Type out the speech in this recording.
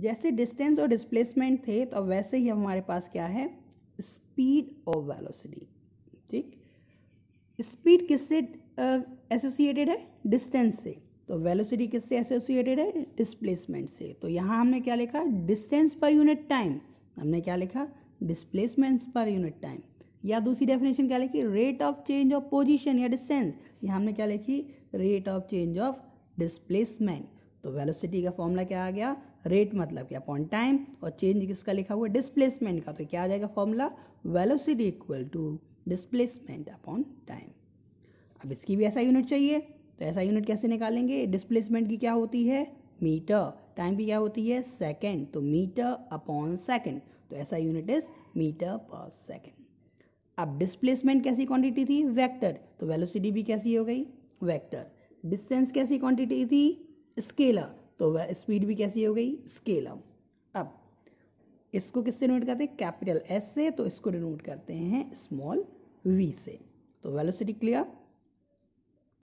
जैसे डिस्टेंस और डिस्प्लेसमेंट थे तो वैसे ही हमारे पास क्या है स्पीड और वेलोसिटी ठीक स्पीड किससे एसोसिएटेड है डिस्टेंस से तो वेलोसिटी किससे एसोसिएटेड है डिस्प्लेसमेंट से तो यहाँ हमने क्या लिखा डिस्टेंस पर यूनिट टाइम हमने क्या लिखा डिस्प्लेसमेंट्स पर यूनिट टाइम या दूसरी डेफिनेशन क्या लिखी rate of change of position या डिस्टेंस यहाँ हमने क्या लिखी rate of change of displacement तो वेलोसिटी का फॉर्मूला क्या आ गया रेट मतलब क्या अपॉन टाइम और चेंज किसका लिखा हुआ डिस्प्लेसमेंट का तो क्या आ जाएगा formula velocity equal to displacement upon time अब इसकी भी ऐसा यूनिट चाहिए तो ऐसा यूनिट कैसे निकालेंगे डिस्प्लेसमेंट की क्या होती है मीटर टाइम की क्या होती है सेकेंड तो मीटर अपॉन सेकेंड तो ऐसा यूनिट इज मीटर पर सेकेंड अब डिस्प्लेसमेंट कैसी क्वांटिटी थी वेक्टर तो वेलोसिटी भी कैसी हो गई वेक्टर डिस्टेंस कैसी क्वांटिटी थी स्केलर तो वह स्पीड भी कैसी हो गई स्केलर अब इसको किससे डिनोट करते हैं कैपिटल एस से तो इसको डिनोट करते हैं स्मॉल वी से तो वेलोसिटी क्लियर